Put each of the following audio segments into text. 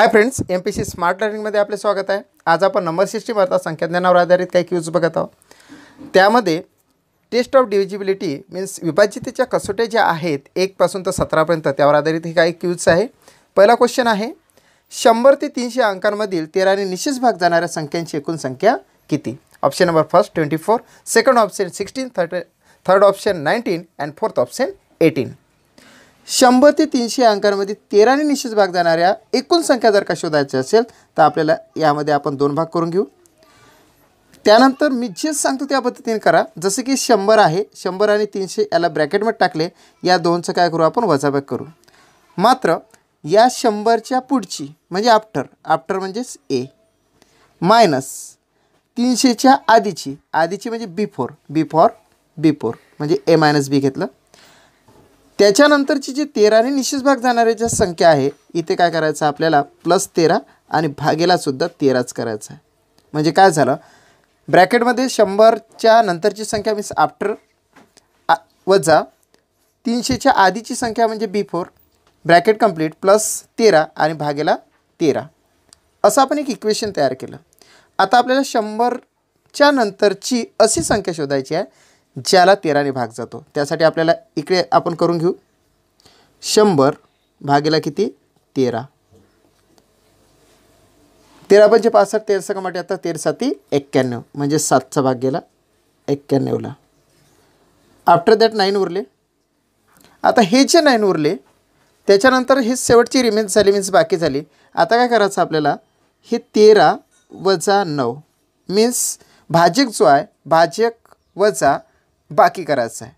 हाय friends M P C smart लर्निंगमध्ये आपले स्वागत आहे आज आपण नंबर सिस्टीम अर्थात संख्याज्ञानावर आधारित काही क्यूज बघत आहोत त्यामध्ये टेस्ट ऑफ डिव्हिजिबिलिटी मीन्स विभाजितेच्या कसोट्या ज्या आहेत एकपासून तर सतरापर्यंत त्यावर आधारित हे काही क्यूज आहे पहिला क्वेश्चन आहे शंभर ते तीनशे अंकांमधील तेराने निश्चित भाग जाणाऱ्या संख्यांची एकूण संख्या किती option number first twenty four second option sixteen third third option nineteen and fourth option eighteen शंभर ते तीनशे अंकांमध्ये तेराने निश्चित भाग जाणाऱ्या एकूण संख्या जर का शोधायची असेल तर आपल्याला यामध्ये आपण दोन भाग करून घेऊ त्यानंतर मी जे सांगतो त्या पद्धतीने करा जसं की शंभर आहे शंभर आणि तीनशे याला ब्रॅकेटमध्ये टाकले या दोनचं काय करू आपण वजाबाग करू मात्र या शंभरच्या पुढची म्हणजे आफ्टर आफ्टर म्हणजेच ए मायनस तीनशेच्या आधीची आधीची म्हणजे बिफोर बी फोर म्हणजे ए मायनस बी घेतलं त्याच्यानंतरची जी तेराने निश्चित भाग जाणाऱ्या ज्या संख्या आहे इथे काय करायचं आपल्याला प्लस तेरा आणि भागेलासुद्धा तेराच करायचं आहे म्हणजे काय झालं ब्रॅकेटमध्ये शंभरच्या नंतरची संख्या मीन्स आफ्टर आ वजा तीनशेच्या आधीची संख्या म्हणजे बिफोर ब्रॅकेट कंप्लीट प्लस तेरा आणि भागेला तेरा असं आपण एक इक्वेशन तयार केलं आता आपल्याला शंभरच्या नंतरची अशी संख्या शोधायची आहे ज्याला तेराने भाग जातो त्यासाठी आपल्याला इकडे आपण करून घेऊ शंभर भागेला किती तेरा तेरा पंचे पासष्ट तेरसा कमाटी आता तेरसाती एक्क्याण्णव म्हणजे सातचा भाग गेला एक्क्याण्णवला आफ्टर दॅट नाईन उरले आता हे जे नाईन उरले त्याच्यानंतर हे शेवटची रिमेन्स झाली मीन्स बाकी झाली आता काय करायचं आपल्याला हे तेरा वजा नऊ मीन्स भाजक जो आहे भाजक वजा बाकी करायचं आहे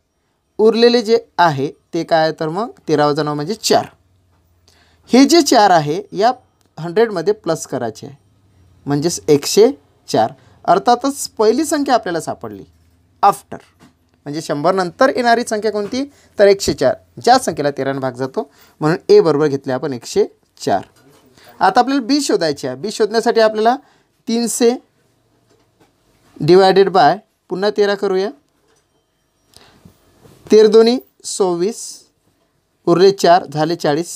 उरलेले जे आहे ते काय तर मग तेरा वजा म्हणजे चार हे जे चार आहे या हंड्रेडमध्ये प्लस करायचे आहे म्हणजेच एकशे चार अर्थातच पहिली संख्या आपल्याला सापडली आफ्टर म्हणजे शंभरनंतर येणारी संख्या कोणती तर एकशे चार ज्या संख्येला तेरानं भाग जातो म्हणून ए बरोबर घेतले आपण एकशे चार आता आपल्याला बी शोधायची आहे बी शोधण्यासाठी आपल्याला तीनशे डिवायडेड बाय पुन्हा तेरा करूया तेर दोन्ही सव्वीस उरले चार झाले चाळीस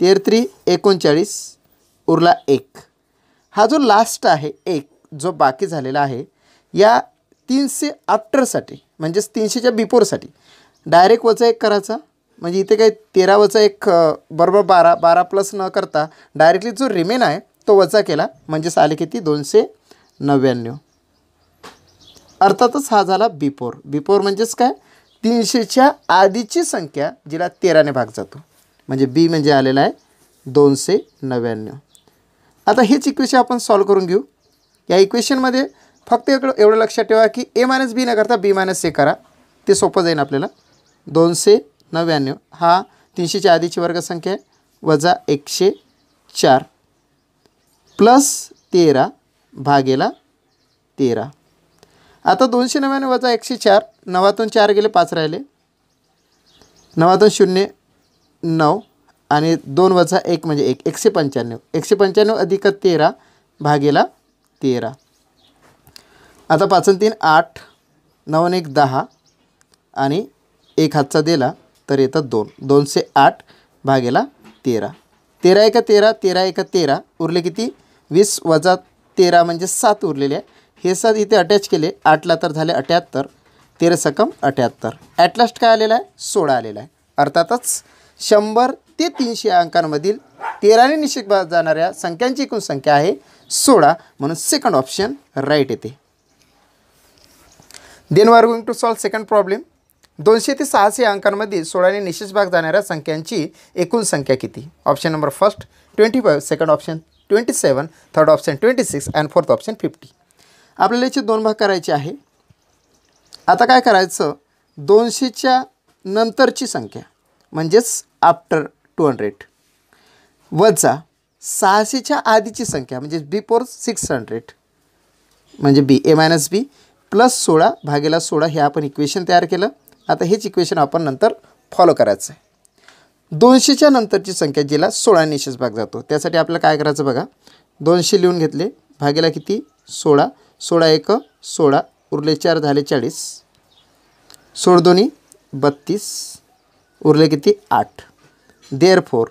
तेर त्री एकोणचाळीस उरला एक हा जो लास्ट आहे एक जो बाकी झालेला आहे या तीनशे आफ्टरसाठी म्हणजेच तीनशेच्या बिफोरसाठी डायरेक्ट वचा एक करायचा म्हणजे इथे काही तेरा वचा एक बरोबर बारा बारा प्लस न करता डायरेक्टली जो रिमेन आहे तो वचा केला म्हणजेच आले किती दोनशे नव्याण्णव अर्थातच हा झाला बिफोर बिफोर म्हणजेच काय तीनशेच्या आधीची संख्या जिला तेराने भाग जातो म्हणजे बी म्हणजे आलेला आहे दोनशे नव्याण्णव आता हेच इक्वेशन आपण सॉल्व करून घेऊ या इक्वेशनमध्ये फक्त इकडं एवढं लक्षात ठेवा की ए मायनस बी न करता बी मायनस ए करा ते सोपं जाईल आपल्याला दोनशे नव्याण्णव हा तीनशेच्या आधीची वर्गसंख्या आहे वजा एकशे चार प्लस तेरा भागेला तेरा आता दोनशे नव्याण्णव वजा एकशे चार नवातून चार गेले पाच राहिले नवातून शून्य नऊ आणि दोन वजा एक म्हणजे एक एकशे पंच्याण्णव एकशे पंच्याण्णव अधिक तेरा भागेला तेरा आता पाचन तीन आठ न एक दहा आणि एक हातचा दिला तर येतं दोन दोनशे आठ भागेला तेरा तेरा एका तेरा तेरा एका तेरा उरले किती वीस वजा तेरा म्हणजे सात उरलेले आहे हे सद इथे अटॅच केले आठला तर झाले अठ्याहत्तर तेरा सकम अठ्याहत्तर ॲट लास्ट काय आलेला आहे सोळा आलेला आहे अर्थातच शंभर ते तीनशे अंकांमधील तेराने निश्चित जाणाऱ्या संख्यांची एकूण संख्या आहे सोळा म्हणून सेकंड ऑप्शन राईट येते then we are going to solve second problem दोनशे ते सहाशे अंकांमध्ये सोळाने निश्चित भाग जाणाऱ्या संख्यांची एकूण संख्या किती option number first twenty five second option twenty seven third option twenty six and fourth option fifty आपल्याला याचे दोन भाग करायचे आहे आता काय करायचं दोनशेच्या नंतरची संख्या म्हणजेच आफ्टर टू हंड्रेड वजा सहाशेच्या आधीची संख्या म्हणजे बिफोर सिक्स हंड्रेड म्हणजे बी ए मायनस बी प्लस सोळा भागेला सोळा हे आपण इक्वेशन तयार केलं आता हेच इक्वेशन आपण नंतर फॉलो करायचं आहे दोनशेच्या नंतरची संख्या जिला सोळा निशेष भाग जातो त्यासाठी आपल्याला काय करायचं बघा दोनशे लिहून घेतले भागेला किती सोळा सोळा एक सोळा उरले चार झाले चाळीस सोळ दोन्ही बत्तीस उरले किती आठ देअर फोर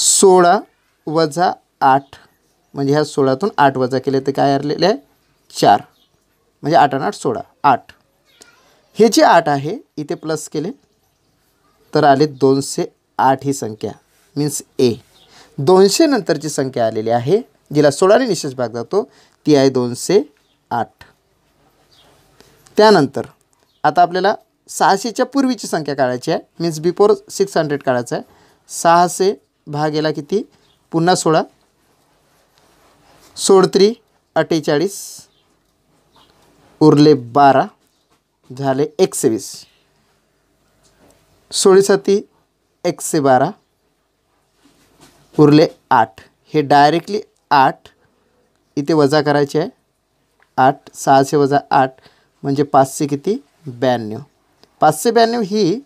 सोळा वजा आठ म्हणजे ह्या सोळातून आठ वजा केले तर काय आलेले आहे चार म्हणजे आठ आणि आठ सोळा आठ हे जे आठ आहे इथे प्लस केले तर आले दोनशे आठ ही संख्या मीन्स ए दोनशे नंतरची संख्या आलेली आहे जिला सोळाने निशेष भाग जातो ती आहे दोनशे आठ त्यानंतर आता आपल्याला सहाशेच्या पूर्वीची संख्या काढायची आहे मीन्स बिफोर सिक्स हंड्रेड काढायचं आहे सहाशे भागेला किती पुन्हा सोळा सोडत्री अठ्ठेचाळीस उरले बारा झाले एकशे वीस सोळीसाती एकशे बारा उरले आठ हे डायरेक्टली आठ इथे वजा करायची आहे आठ सहाशे वजा आठ म्हणजे पाचशे किती ब्याण्णव पाचशे ब्याण्णव ही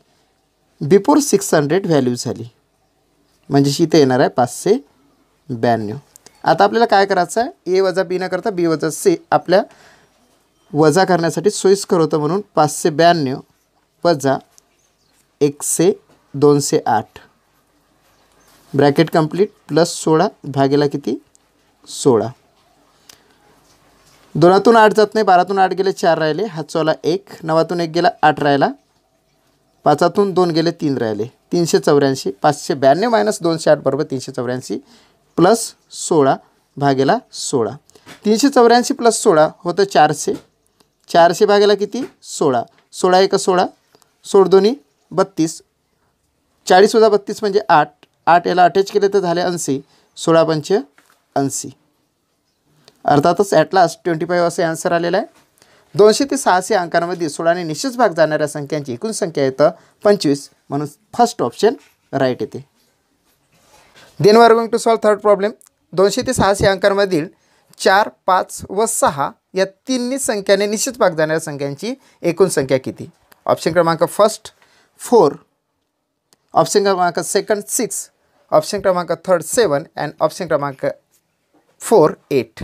बिफोर सिक्स हंड्रेड व्हॅल्यू झाली म्हणजे इथे येणार आहे पाचशे ब्याण्णव आता आपल्याला काय करायचं आहे ए वजा बी न करता बी वजा सी आपल्या वजा करण्यासाठी सोयीस्कर होतं म्हणून पाचशे ब्याण्णव वजा एकशे दोनशे आठ ब्रॅकेट कंप्लीट प्लस सोळा भागेला किती सोळा दोनातून आठ जात नाही बारातून आठ गेले चार राहिले हातचोला एक नवातून एक गेला आठ राहिला पाचातून दोन गेले तीन राहिले तीनशे चौऱ्याऐंशी पाचशे ब्याण्णव मायनस दोनशे आठ बरोबर तीनशे चौऱ्याऐंशी प्लस सोळा भागेला सोळा तीनशे चौऱ्याऐंशी प्लस सोळा होतं चारशे चारशे भागेला किती सोळा सोळा एक सोळा सोळ दोन्ही बत्तीस चाळीस हजार बत्तीस म्हणजे आठ आठ याला अटॅच केले तर झाले ऐंशी सोळा पंच ऐंशी अर्थातच लास्ट ट्वेंटी फाईव्ह असे आन्सर आलेलं आहे दोनशे ते सहाशे अंकांमध्ये सोळाने निश्चित भाग जाणाऱ्या संख्यांची एकूण संख्या येतं पंचवीस म्हणून फर्स्ट ऑप्शन राईट येते then we are going to solve third problem दोनशे ते सहाशे अंकांमधील चार पाच व सहा या तिन्ही संख्याने निश्चित भाग जाणाऱ्या संख्यांची एकूण संख्या किती ऑप्शन क्रमांक फर्स्ट फोर ऑप्शन क्रमांक सेकंड सिक्स ऑप्शन क्रमांक थर्ड सेवन अँड ऑप्शन क्रमांक फोर एट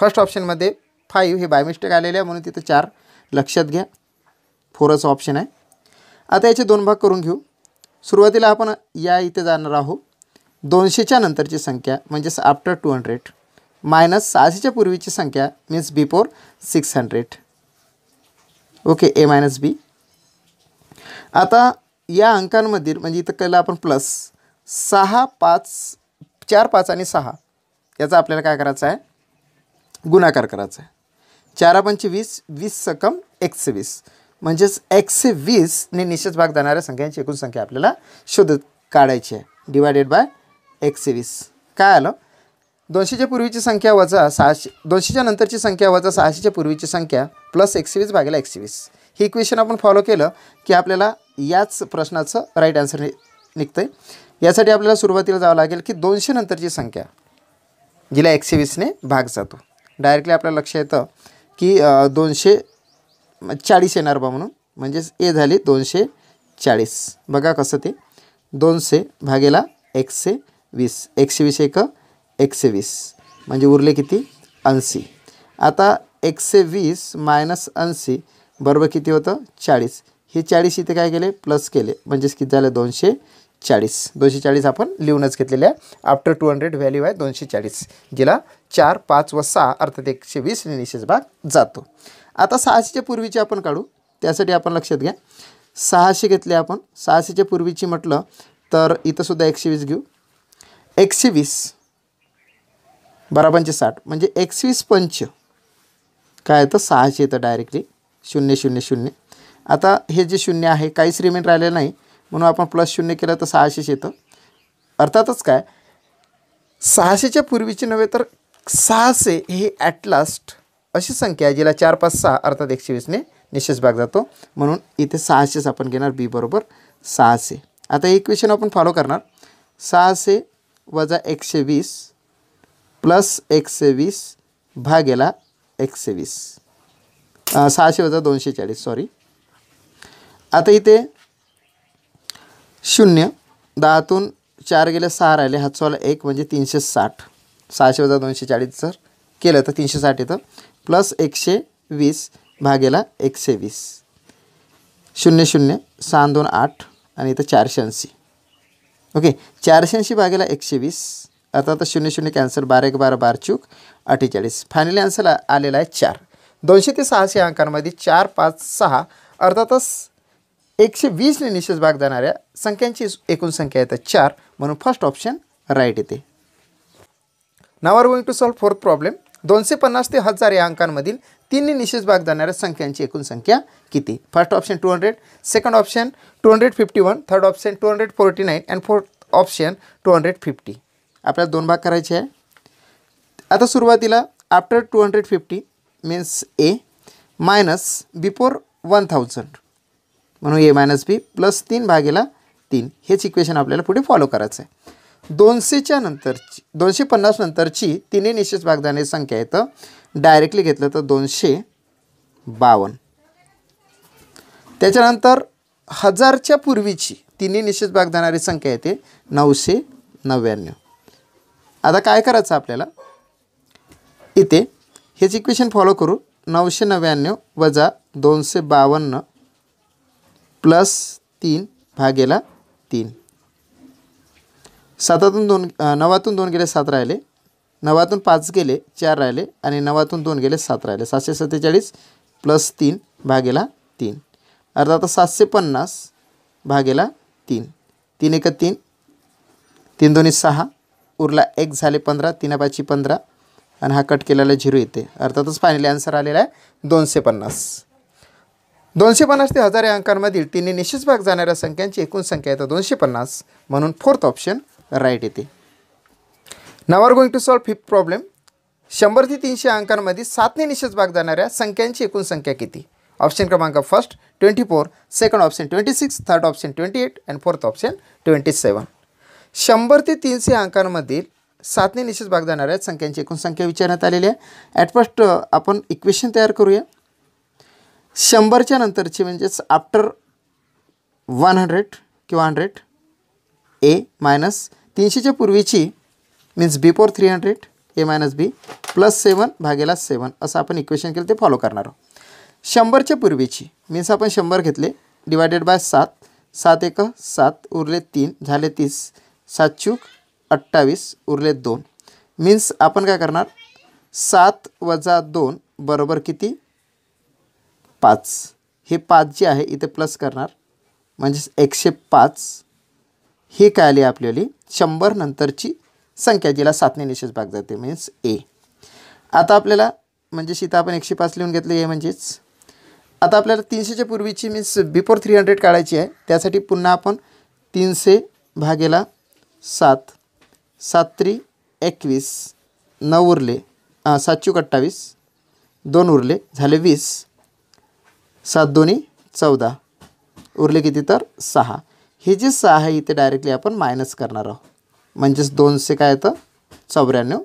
फर्स्ट ऑप्शनमध्ये फाईव्ह हे बाय मिस्टेक आलेले आहे म्हणून तिथं चार लक्षात घ्या फोरचं ऑप्शन आहे आता याचे दोन भाग करून घेऊ सुरुवातीला आपण या इथे जाणार आहोत दोनशेच्या नंतरची संख्या म्हणजेच आफ्टर टू हंड्रेड मायनस सहाशेच्या पूर्वीची संख्या means before six hundred okay A minus B आता या अंकांमधील म्हणजे इथं केलं आपण प्लस सहा पाच चार पाच आणि सहा याचा आपल्याला काय करायचं आहे गुणाकार करायचा आहे चारा पंच वीस वीस सकम एकशे वीस म्हणजेच एकशे वीसने निश्चित भाग जाणाऱ्या संख्यांची एकूण संख्या आपल्याला शोध काढायची आहे डिवायडेड बाय एकशे वीस काय आलं दोनशेच्या पूर्वीची संख्या वजा सहाशे दोनशेच्या नंतरची संख्या वजा सहाशेच्या पूर्वीची संख्या प्लस एकशे वीस भागेला एकशे वीस ही इक्वेशन आपण फॉलो केलं की आपल्याला याच प्रश्नाचं राईट आन्सर नि निघतं आहे यासाठी आपल्याला सुरुवातीला जावं लागेल की दोनशे नंतरची संख्या जिला एकशे वीसने भाग जातो डायरेक्टली आपल्या लक्ष येतं की दोनशे चाळीस येणार बा म्हणून म्हणजेच ए झाली दोनशे चाळीस बघा कसं ते दोनशे भागेला एकशे वीस एकशे वीस एक एकशे वीस म्हणजे उरले किती ऐंशी आता एकशे वीस मायनस ऐंशी बरोबर किती होतं चाळीस हे चाळीस इथे काय केले प्लस केले म्हणजेच किती झालं दोनशे चाळीस दोनशे चाळीस आपण लिहूनच घेतलेले आहे आफ्टर टू हंड्रेड व्हॅल्यू आहे दोनशे चाळीस जिला चार पाच व सहा अर्थात एकशे वीस निशेष भाग जातो आता सहाशेच्या पूर्वीचे आपण काढू त्यासाठी आपण लक्षात घ्या सहाशे घेतले आपण सहाशेच्या पूर्वीची म्हटलं तर इथंसुद्धा एकशे वीस घेऊ एकशे वीस बराबांचे साठ म्हणजे एकवीस पंच काय येतं सहाशे येतं डायरेक्टली शून्य शून्य शून्य आता हे जे शून्य आहे काहीच रिमेंट राहिलेलं नाही म्हणून आपण प्लस शून्य केलं तर सहाशेच येतं अर्थातच काय सहाशेच्या पूर्वीची नव्हे तर सहाशे हे ॲट लास्ट अशी संख्या आहे जिला चार पाच सहा अर्थात एकशे वीसने निशेष भाग जातो म्हणून इथे सहाशेच आपण घेणार बी बरोबर सहाशे आता एक क्वेश्चन आपण फॉलो करणार सहाशे वजा एकशे वीस प्लस एकशे वीस भागेला एकशे वीस सहाशे वजा दोनशे चाळीस सॉरी आता इथे शून्य दहातून चार गेले सहा राहिले हातसोला एक म्हणजे तीनशे साठ सहाशे वजा दोनशे चाळीस जर केलं तर तीनशे साठ येतं प्लस एकशे वीस भागेला एकशे वीस शून्य शून्य सहा दोन आठ आणि इथं चारशे ऐंशी ओके चारशे ऐंशी भागेला एकशे वीस अर्थात शून्य शून्य कॅन्सर बारा एक बारा बार चूक अठ्ठेचाळीस फायनल आन्सर आलेला आहे चार दोनशे ते सहाशे अंकांमध्ये चार पाच सहा अर्थातच एकशे वीसने निशेष भाग जाणाऱ्या संख्यांची एकूण संख्या येतात चार म्हणून फर्स्ट ऑप्शन राईट येते now are going to solve fourth problem दोनशे पन्नास ते हजार या अंकांमधील तिन्ही निशेष भाग जाणाऱ्या संख्यांची एकूण संख्या किती first option two hundred second option two hundred fifty one third option two hundred forty nine and fourth option two hundred fifty आपल्याला दोन भाग करायचे आहे आता सुरुवातीला after two hundred fifty means A minus before one thousand म्हणून A minus B plus तीन भागेला तीन हेच इक्वेशन आपल्याला पुढे फॉलो करायचं आहे दोनशेच्या नंतरची दोनशे पन्नास नंतरची निशेष निश्चित वागदाने संख्या आहे तर डायरेक्टली घेतलं तर दोनशे बावन्न त्याच्यानंतर हजारच्या पूर्वीची तिन्ही निश्चित देणारी संख्या येते नऊशे नव्याण्णव आता काय करायचं आपल्याला इथे हेच इक्वेशन फॉलो करू नऊशे नव्याण्णव वजा दोनशे बावन्न प्लस तीन भागेला तीन सातातून दोन नवातून दोन गेले सात राहिले नवातून पाच गेले चार राहिले आणि नवातून दोन गेले सात राहिले सातशे सत्तेचाळीस प्लस तीन भागेला तीन अर्थात सातशे पन्नास भागेला तीन तीन एक तीन तीन दोन्ही सहा उरला एक झाले पंधरा तीनापाची पंधरा आणि हा कट केलेला झिरो येते अर्थातच फायनली आन्सर आलेला आहे दोनशे पन्नास दोनशे पन्नास ते हजार अंकांमधील तिन्ही निश्चित भाग जाणाऱ्या संख्यांची एकूण संख्या येतं दोनशे पन्नास म्हणून फोर्थ ऑप्शन राईट येते now are going to solve fifth problem शंभर ते तीनशे अंकांमध्ये सातने निशेष भाग जाणाऱ्या संख्यांची एकूण संख्या किती ऑप्शन क्रमांक first twenty four second option twenty six third option twenty eight and fourth option twenty seven शंभर ते तीनशे अंकांमधील सातने निशेष भाग जाणाऱ्या संख्यांची एकूण संख्या विचारण्यात आलेली आहे ॲट फर्स्ट uh, आपण इक्वेशन तयार करूया शंभरच्या नंतरची म्हणजेच आफ्टर वन हंड्रेड किंवा हंड्रेड ए मायनस तीनशेच्या पूर्वीची means before three hundred A minus B plus seven भागेला सेवन असं आपण इक्वेशन केलं ते फॉलो करणार आहोत शंभरच्या पूर्वीची मीन्स आपण शंभर घेतले डिवायडेड बाय सात सात एक सात उरले तीन झाले तीस सात चूक अठ्ठावीस उरले दोन मीन्स आपण काय करणार सात वजा दोन बरोबर किती पाच हे पाच जे आहे इथे प्लस करणार म्हणजेच एकशे पाच हे काय आली आपल्याला शंभर नंतरची संख्या जिला सातने निशेष भाग जाते मीन्स ए आता आपल्याला म्हणजे सीता आपण एकशे पाच लिहून घेतले ए म्हणजेच आता आपल्याला तीनशेच्या पूर्वीची मीन्स बिफोर थ्री हंड्रेड काढायची आहे त्यासाठी पुन्हा आपण तीनशे भागेला सात सात त्री एकवीस नऊ उरले सातशे अठ्ठावीस दोन उरले झाले वीस सात दोन्ही चौदा उरले किती तर सहा हे जे सहा आहे इथे डायरेक्टली आपण मायनस करणार आहोत म्हणजेच दोनशे काय येतं चौऱ्याण्णव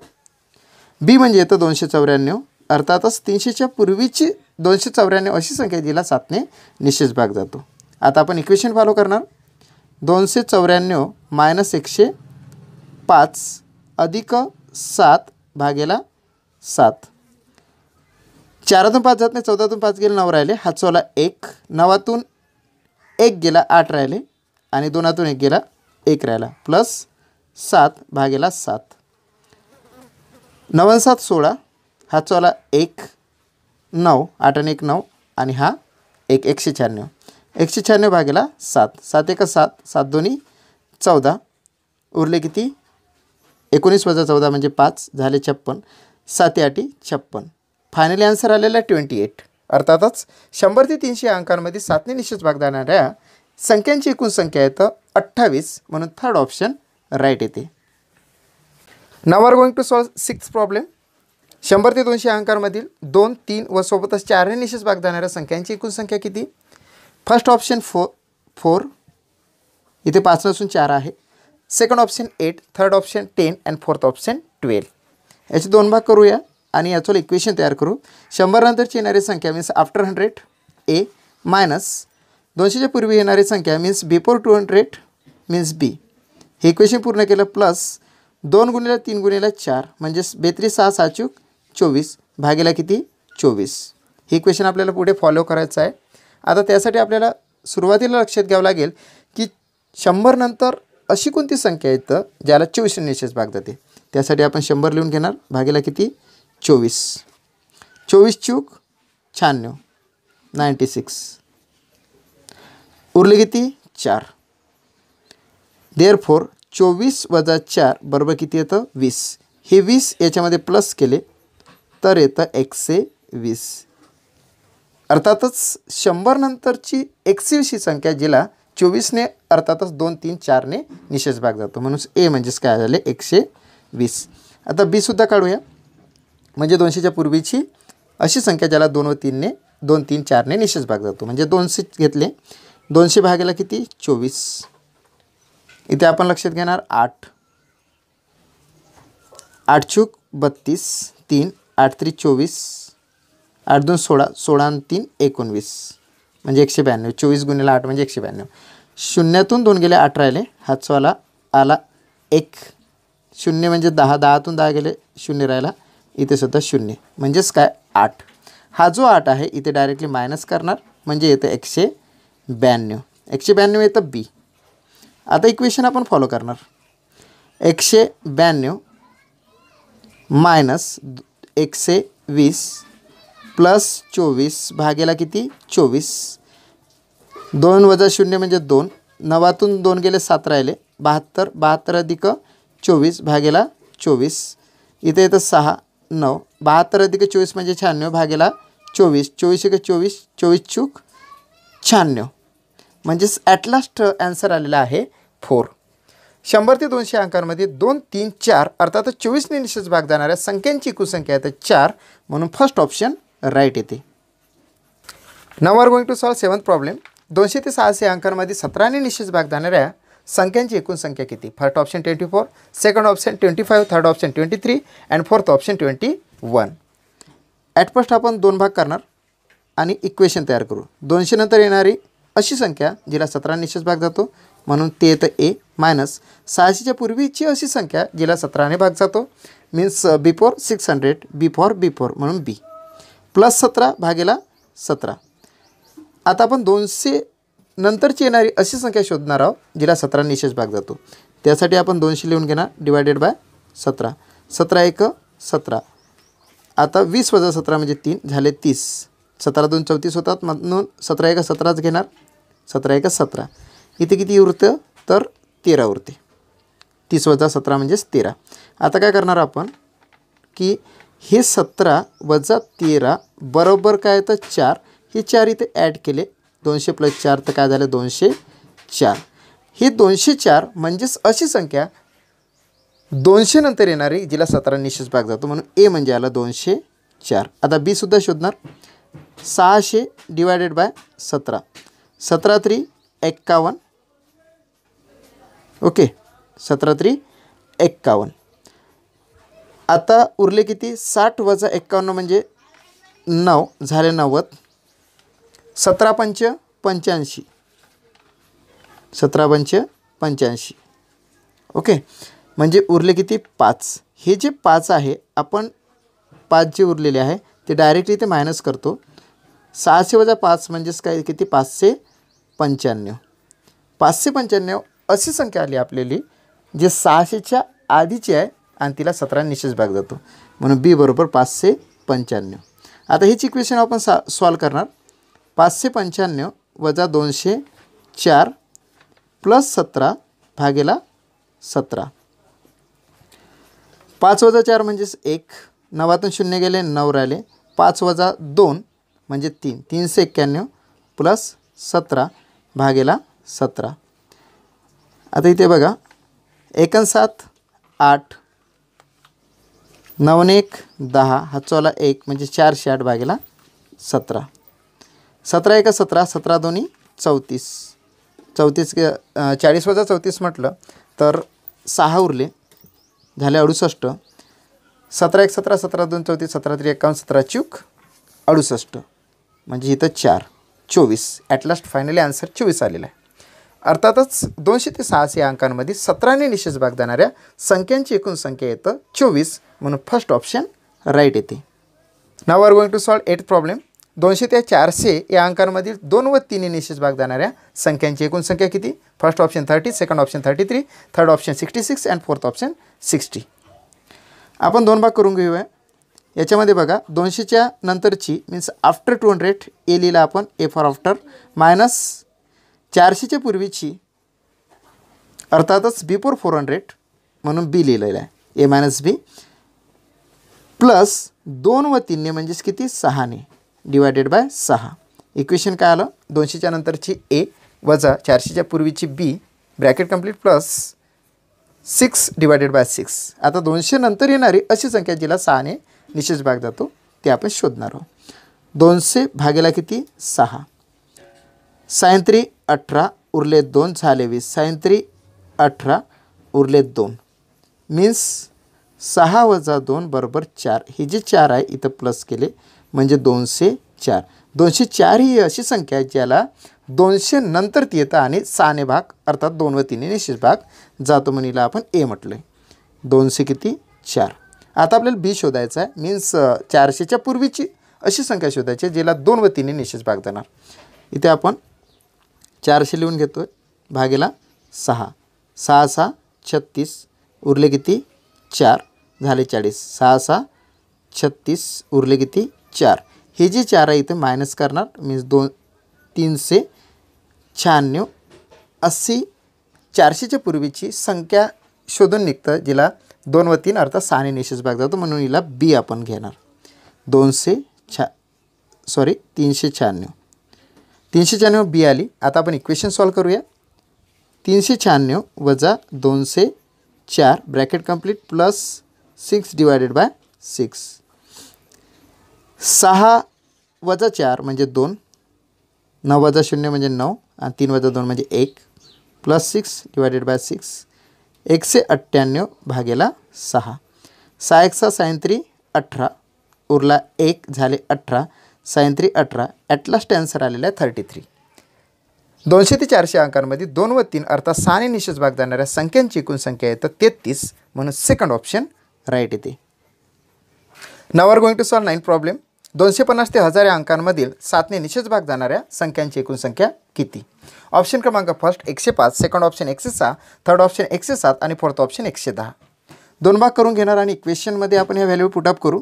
बी म्हणजे येतं दोनशे चौऱ्याण्णव अर्थातच तीनशेच्या पूर्वीची दोनशे चौऱ्याण्णव अशी संख्या दिला सातने निश्चित भाग जातो आता आपण इक्वेशन फॉलो करणार दोनशे चौऱ्याण्णव मायनस एकशे पाच अधिक सात भागेला सात चारातून पाच जात नाही चौदातून पाच गेले नऊ राहिले चौला एक नवातून एक गेला आठ राहिले आणि दोनातून एक गेला एक राहिला प्लस सात भागेला सात नवन सात सोळा हा चौला एक नऊ आठ आणि एक नऊ आणि हा एक एकशे शहाण्णव एकशे शहाण्णव भागेला सात सात एका सात सात दोन्ही चौदा उरले किती एकोणीस वजा चौदा म्हणजे पाच झाले छप्पन साते आठी छप्पन फायनली आन्सर आलेला ट्वेंटी एट अर्थातच शंभर ते तीनशे अंकांमध्ये सातने निश्चित भाग जाणाऱ्या संख्यांची एकूण संख्या येतं अठ्ठावीस म्हणून थर्ड ऑप्शन राईट येते now are going to solve six problem शंभर ते दोनशे अंकांमधील दोन तीन व सोबतच चारही निशेष भाग जाणाऱ्या संख्यांची एकूण संख्या किती फर्स्ट ऑप्शन फो फोर इथे पाच नसून चार आहे second option eight third option ten and fourth option twelve याचे दोन भाग करूया आणि याचं इक्वेशन तयार करू शंभरनंतरची येणारी संख्या means after hundred A minus दोनशेच्या पूर्वी येणारी संख्या means before two hundred means B हे इक्वेशन पूर्ण केलं प्लस दोन गुणिला तीन गुणिला चार म्हणजे बेत्रीस सहा सहा चूक चोवीस भागेला किती चोवीस हे इक्वेशन आपल्याला पुढे फॉलो करायचं आहे आता त्यासाठी आपल्याला सुरुवातीला लक्षात घ्यावं लागेल की शंभरनंतर अशी कोणती संख्या येतं ज्याला चोवीस निशेष भाग जाते त्यासाठी आपण शंभर लिहून घेणार भागेला किती चोवीस चोवीस चूक शहाण्णव नाईंटी सिक्स उरले किती चार देअर फोर चोवीस वजा चार बरोबर किती येतं वीस हे वीस याच्यामध्ये प्लस केले तर येतं एकशे वीस अर्थातच शंभरनंतरची वीसची संख्या जिला चोवीसने अर्थातच दोन तीन चारने निशेष भाग जातो म्हणून ए म्हणजेच काय झाले एकशे वीस आता बीसुद्धा काढूया म्हणजे दोनशेच्या पूर्वीची अशी संख्या ज्याला दोन व तीनने दोन तीन चारने निशेष भाग जातो म्हणजे दोनशे घेतले दोनशे भागेला किती चोवीस इथे आपण लक्षात घेणार आठ आठ चूक बत्तीस तीन आठ त्री चोवीस आठ दोन सोळा सोळा तीन एकोणवीस म्हणजे एकशे ब्याण्णव चोवीस गुन्हेला आठ म्हणजे एकशे ब्याण्णव शून्यातून दोन गेले आठ राहिले हातसवाला आला एक शून्य म्हणजे दहा दहातून दहा गेले शून्य राहिला इथे सुद्धा शून्य म्हणजेच काय आठ हा जो आठ आहे इथे डायरेक्टली मायनस करणार म्हणजे येते एकशे ब्याण्णव एकशे ब्याण्णव येतं बी आता इक्वेशन आपण फॉलो करणार एकशे ब्याण्णव मायनस एकशे वीस प्लस चोवीस भागेला किती चोवीस दोन वजा शून्य म्हणजे दोन नवातून दोन गेले सात राहिले बहात्तर बहात्तर अधिक चोवीस भागेला चोवीस इथे येतं सहा नऊ बहात्तर अधिक चोवीस म्हणजे शहाण्णव भागेला चोवीस चोवीस एक चोवीस चोवीस चूक शहाण्णव म्हणजेच ॲट लास्ट ॲन्सर आलेला आहे फोर शंभर ते दोनशे अंकांमध्ये दोन तीन चार अर्थात चोवीसने निशेष भाग जाणाऱ्या संख्यांची एकूण संख्या आहे तर चार म्हणून फर्स्ट ऑप्शन राईट येते now are going to solve seven problem दोनशे ते सहाशे अंकांमध्ये सतराने निश्चित भाग जाणाऱ्या संख्यांची एकूण संख्या किती first option twenty four second option twenty five third option twenty three and fourth option twenty one at first आपण दोन भाग करणार आणि इक्वेशन तयार करू दोनशे नंतर येणारी अशी संख्या जिला सतरा निशेष भाग जातो म्हणून ते येतं ए मायनस सहाशेच्या पूर्वीची अशी संख्या जिला सतराने भाग जातो means before six hundred before before म्हणून बी प्लस सतरा भागेला सतरा आता आपण दोनशे नंतरची येणारी अशी संख्या शोधणार आहोत जिला सतरा निशेष भाग जातो त्यासाठी आपण दोनशे लिहून घेणार डिवायडेड बाय सतरा सतरा एक सतरा आता वीस वजा सतरा म्हणजे तीन झाले तीस सतरा दोन चौतीस होतात म्हणून सतरा एक सतराच घेणार सतरा एका सतरा इथे किती उरतं तर तेरा उरते तीस वजा सतरा म्हणजेच तेरा आता काय करणार आपण की हे सतरा वजा तेरा बरोबर काय तर चार हे चार इथे ॲड केले दोनशे प्लस चार तर काय झालं दोनशे चार हे दोनशे चार म्हणजेच अशी संख्या दोनशे नंतर येणारी जिला सतरा निश्चित भाग जातो म्हणून ए म्हणजे आला दोनशे चार आता बीसुद्धा शोधणार सहाशे डिवायडेड बाय सतरा सतरा त्री एक्कावन्न ओके सतरा त्री एक्कावन्न आता उरले किती साठ वजा एक्कावन्न म्हणजे नऊ झाले नव्वद सतरा पंच पंच्याऐंशी सतरा पंच पंच्याऐंशी ओके म्हणजे उरले किती पाच हे जे पाच आहे आपण पाच जे उरलेले आहे ते डायरेक्टली ते मायनस करतो सहाशे वजा पाच म्हणजेच काय किती पाचशे पंच्याण्णव पाचशे पंच्याण्णव अशी संख्या आली आपल्याली जे सहाशेच्या आधीची आहे आणि तिला सतरा निशेष भाग जातो म्हणून बी बरोबर पाचशे पंच्याण्णव आता हीच इक्वेशन आपण सा सॉल्व करणार पाचशे पंच्याण्णव वजा दोनशे चार प्लस सतरा भागेला सतरा पाच वजा चार म्हणजेच एक नवातून शून्य गेले नऊ राहिले पाच वजा दोन म्हणजे तीन तीनशे एक्क्याण्णव प्लस सतरा भागेला सतरा आता इथे बघा एकन सात आठ नवन एक दहा हा चौला एक म्हणजे चारशे आठ भागेला सतरा सतरा एका सतरा सतरा दोन्ही चौतीस चौतीस चाळीस वजा चौतीस म्हटलं तर सहा उरले झाले अडुसष्ट सतरा एक सतरा सतरा दोन चौतीस सतरा त्रि एकावन्न सतरा चूक अडुसष्ट म्हणजे इथं चार चोवीस ॲट लास्ट फायनली आन्सर चोवीस आलेला आहे अर्थातच दोनशे ते सहाशे अंकांमध्ये सतराने निशेष भाग देणाऱ्या संख्यांची एकूण संख्या येतं चोवीस म्हणून फर्स्ट ऑप्शन राईट येते now are going to solve eight problem दोनशे ते चारशे या अंकांमधील दोन व तीन निशेष भाग देणाऱ्या संख्यांची एकूण संख्या किती first option thirty second option thirty three third option sixty six and fourth option sixty आपण दोन भाग करून घेऊया याच्यामध्ये बघा दोनशेच्या नंतरची means after two hundred A लिहिला आपण ए फॉर आफ्टर मायनस चारशेच्या पूर्वीची अर्थातच बिफोर फोर हंड्रेड म्हणून बी लिहिलेलं आहे ए मायनस बी प्लस दोन व तीनने म्हणजेच किती सहाने डिवायडेड बाय सहा इक्वेशन काय आलं दोनशेच्या नंतरची ए वजा चारशेच्या पूर्वीची B bracket complete plus six divided by six आता दोनशे नंतर येणारी अशी संख्या जिला सहाने निश्चित भाग जातो ते आपण शोधणार आहोत दोनशे भागेला किती सहा सायंत्री अठरा उरले दोन झाले वीस सायंत्री अठरा उरले दोन मीन्स सहा वजा दोन बरोबर चार हे जे चार आहे इथं प्लस केले म्हणजे दोनशे चार दोनशे चार ही अशी संख्या आहे ज्याला दोनशे नंतर ती येतं आणि सहाने भाग अर्थात दोन व तिने निश्चित भाग जातो म्हणीला आपण ए म्हटलं आहे दोनशे किती चार आता आपल्याला बी शोधायचं आहे मीन्स चारशेच्या पूर्वीची अशी संख्या शोधायची जिला दोन व तीनने निश्चित भाग देणार इथे आपण चारशे लिहून घेतो आहे भागेला सहा सहा सहा छत्तीस उरले किती चार झाले चाळीस सहा सहा छत्तीस उरले किती चार हे जे चार आहे इथे मायनस करणार मीन्स दोन तीनशे शहाण्णव अशी चारशेच्या पूर्वीची संख्या शोधून निघतं जिला दोन व तीन अर्थात सहाने निशेष भाग जातो म्हणून हिला बी आपण घेणार दोनशे छा सॉरी तीनशे शहाण्णव तीनशे शहाण्णव बी आली आता आपण इक्वेशन सॉल्व करूया तीनशे शहाण्णव वजा दोनशे चार bracket complete plus six divided by six सहा वजा चार म्हणजे दोन नऊ वजा शून्य म्हणजे नऊ आणि तीन वजा दोन म्हणजे एक plus six divided by six एकशे अठ्ठ्याण्णव भागेला सहा सहा एक सहा सायंत्री अठरा उरला एक झाले अठरा सायंत्री अठरा ॲट लास्ट आन्सर आलेला आहे थर्टी थ्री दोनशे ते चारशे अंकांमध्ये दोन व तीन अर्थात सहाने निशेष भाग जाणाऱ्या संख्यांची एकूण संख्या येतं तेहतीस म्हणून सेकंड ऑप्शन राईट येते now are going to solve nine problem दोनशे पन्नास ते हजार या अंकांमधील सातने निषेध भाग जाणाऱ्या संख्यांची एकूण संख्या किती ऑप्शन क्रमांक फर्स्ट एकशे पाच सेकंड ऑप्शन एकशे सहा थर्ड ऑप्शन एकशे सात आणि फोर्थ ऑप्शन एकशे दहा दोन भाग करून घेणार आणि इक्वेशनमध्ये आपण ह्या व्हॅल्यू पुटअप करू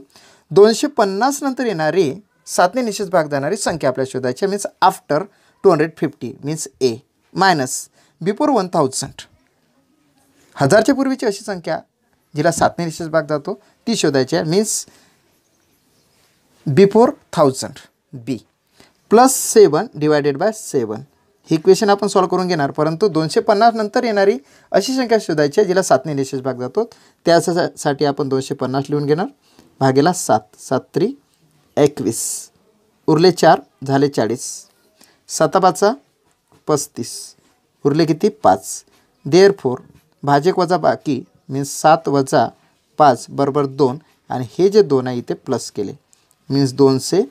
दोनशे पन्नास नंतर येणारी सातने निश्चित भाग जाणारी संख्या आपल्याला शोधायची means after two hundred fifty means A minus before one thousand हजारच्या पूर्वीची अशी संख्या जिला सातने निश्चित भाग जातो ती शोधायची आहे means before thousand B plus seven divided by seven ही क्वेश्चन आपण सॉल्व करून घेणार परंतु दोनशे पन्नास नंतर येणारी अशी संख्या शोधायची आहे जिला सातने निशेष भाग जातो त्यासाठी आपण दोनशे पन्नास लिहून घेणार भागेला सात सात त्री एकवीस उरले चार झाले चाळीस सातापाचा पस्तीस उरले किती पाच देअर फोर भाजक वजा बाकी मीन्स सात वजा पाच बरोबर दोन आणि हे जे दोन आहे इथे प्लस केले मीन्स दोनशे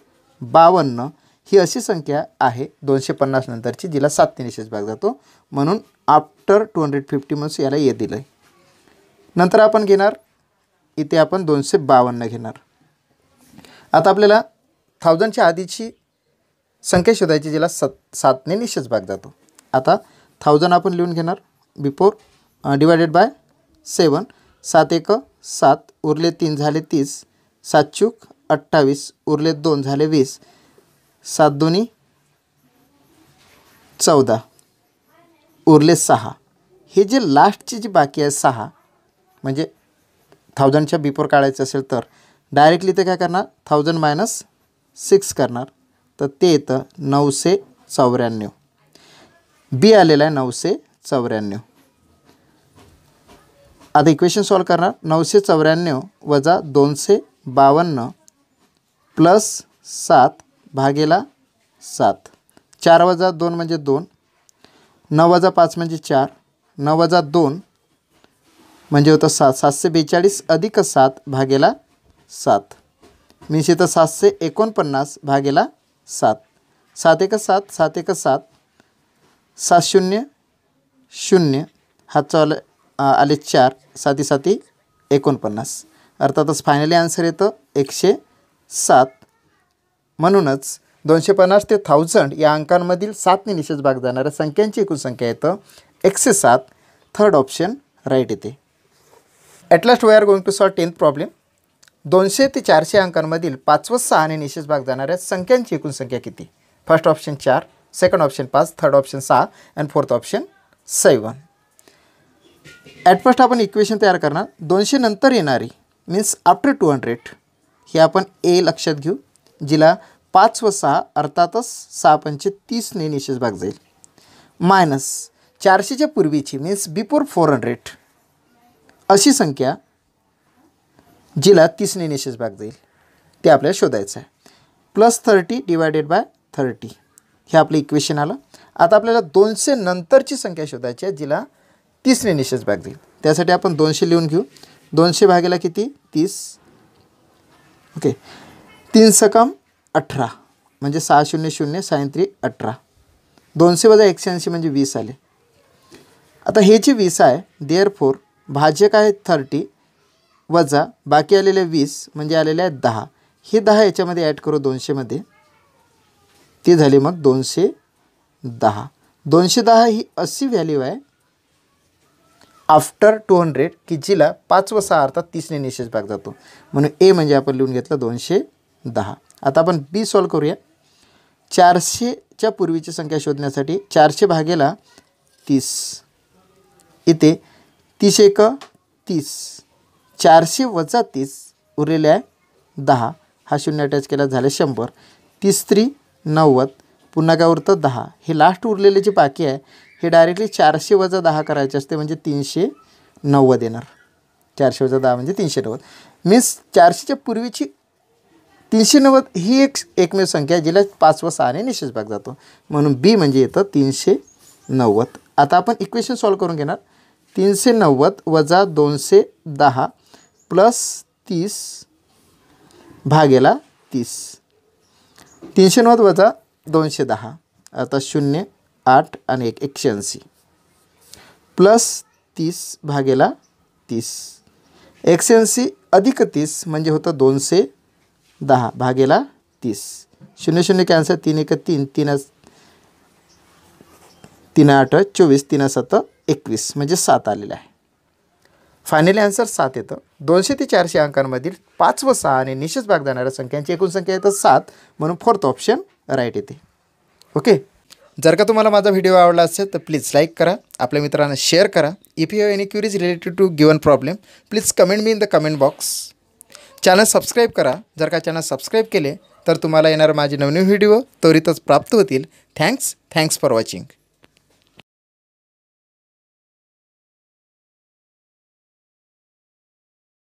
बावन्न ही अशी संख्या आहे दोनशे पन्नास नंतरची जिला सातने निशेष भाग जातो म्हणून आफ्टर टू हंड्रेड फिफ्टी म्हणून याला ये दिलं आहे नंतर आपण घेणार इथे आपण दोनशे बावन्न घेणार आता आपल्याला थाउजंडच्या आधीची संख्या शोधायची जिला सात सातने निशेष भाग जातो आता थाउजंड आपण लिहून घेणार बिफोर डिवायडेड बाय सेवन सात एक सात उरले तीन झाले तीस सात चूक अठ्ठावीस उरले दोन झाले वीस सात दोन्ही चौदा उरले सहा हे जे लास्टचे जे बाकी आहे सहा म्हणजे थाउजंडच्या बिफोर काढायचं असेल तर डायरेक्टली ते काय करणार थाउजंड मायनस सिक्स करणार तर ते येतं नऊशे चौऱ्याण्णव बी आलेला आहे नऊशे चौऱ्याण्णव आता इक्वेशन सॉल्व करणार नऊशे चौऱ्याण्णव वजा दोनशे बावन्न प्लस सात भागेला सात चार वजा दोन म्हणजे दोन नऊ वजा पाच म्हणजे चार नऊ वजा दोन म्हणजे होतं सात सातशे बेचाळीस अधिक सात भागेला सात मीन्स इथं सातशे एकोणपन्नास भागेला सात सात एक सात सात एक सात सात शून्य शून्य हातचं आलं आले चार साती साती एकोणपन्नास अर्थातच फायनली आन्सर येतं एकशे सात म्हणूनच दोनशे पन्नास ते थाउजंड या अंकांमधील सातने निशेष भाग जाणाऱ्या संख्यांची एकूण संख्या येतं एकशे सात थर्ड ऑप्शन राईट येते at last we are going to solve tenth problem दोनशे ते चारशे अंकांमधील पाचव सहाने आणि निशेष भाग जाणाऱ्या संख्यांची एकूण संख्या किती फर्स्ट ऑप्शन चार सेकंड ऑप्शन पाच थर्ड ऑप्शन सहा and fourth option seven at first आपण इक्वेशन तयार करणार दोनशे नंतर येणारी मीन्स आफ्टर टू हंड्रेड हे आपण ए लक्षात घेऊ जिला पाच व सहा अर्थातच सहा पंचे तीसने निशेष भाग जाईल मायनस चारशेच्या पूर्वीची मीन्स बिफोर फोर हंड्रेड अशी संख्या जिला तीसने निशेष भाग जाईल ते आपल्याला शोधायचं आहे plus thirty divided by thirty हे आपलं इक्वेशन आलं आता आपल्याला दोनशे नंतरची संख्या शोधायची आहे जिला तीसने निशेष भाग जाईल त्यासाठी आपण दोनशे लिहून घेऊ दोनशे भागेला किती तीस ओके तीन सकाम अठरा म्हणजे सहा शून्य शून्य सायंत्री अठरा दोनशे वजा एकशेऐंशी म्हणजे वीस आले आता हे जे वीस आहे देअर फोर भाजक आहे थर्टी वजा बाकी आलेले वीस म्हणजे आलेले आहेत दहा हे दहा याच्यामध्ये ॲड करू दोनशेमध्ये ती झाली मग दोनशे दहा दोनशे दहा ही अस्सी व्हॅल्यू आहे आफ्टर टू हंड्रेड की जिला पाच व सहा अर्थात तीसने निशेष भाग जातो म्हणून ए म्हणजे आपण लिहून घेतलं दोनशे दहा आता आपण बी सॉल्व करूया चारशेच्या पूर्वीची संख्या शोधण्यासाठी चारशे भागेला तीस इथे तीस एक तीस चारशे वजा तीस उरलेले आहे दहा हा शून्य अटॅच केला झाले शंभर तीस त्री नव्वद पुन्हा का उरतं दहा हे लास्ट उरलेले जे बाकी आहे हे डायरेक्टली चारशे वजा दहा करायचे असते म्हणजे तीनशे नव्वद येणार चारशे वजा दहा म्हणजे तीनशे नव्वद मीन्स चारशेच्या पूर्वीची तीनशे नव्वद ही एक एकमेव संख्या आहे जिला पाच व सहाने निशेष भाग जातो म्हणून बी म्हणजे येतं तीनशे नव्वद आता आपण इक्वेशन सॉल्व करून घेणार तीनशे नव्वद वजा दोनशे दहा प्लस तीस भागेला तीस तीनशे नव्वद वजा दोनशे दहा आता शून्य आठ आणि एक एकशे ऐंशी प्लस तीस भागेला तीस एकशे ऐंशी अधिक तीस म्हणजे होतं दोनशे दहा भागेला तीस शून्य शून्य कॅन्सर तीन एक तीन तीन तीन आठ चोवीस तीन सात एकवीस म्हणजे सात आलेलं आहे फायनल आन्सर सात येतं दोनशे ते चारशे अंकांमधील पाच व सहा आणि निश्चित भाग जाणाऱ्या संख्यांची एकूण संख्या येतं सात म्हणून फोर्थ ऑप्शन राईट येते ओके जर का तुम्हाला माझा व्हिडिओ आवडला असेल तर प्लीज लाईक करा आपल्या मित्रांना शेअर करा if you any queries related to given problem please comment me in the comment box channel subscribe करा जर का चॅनल सबस्क्राईब केले तर तुम्हाला येणारे माझे नवीन व्हिडिओ त्वरितच प्राप्त होतील थँक्स थँक्स फॉर वॉचिंग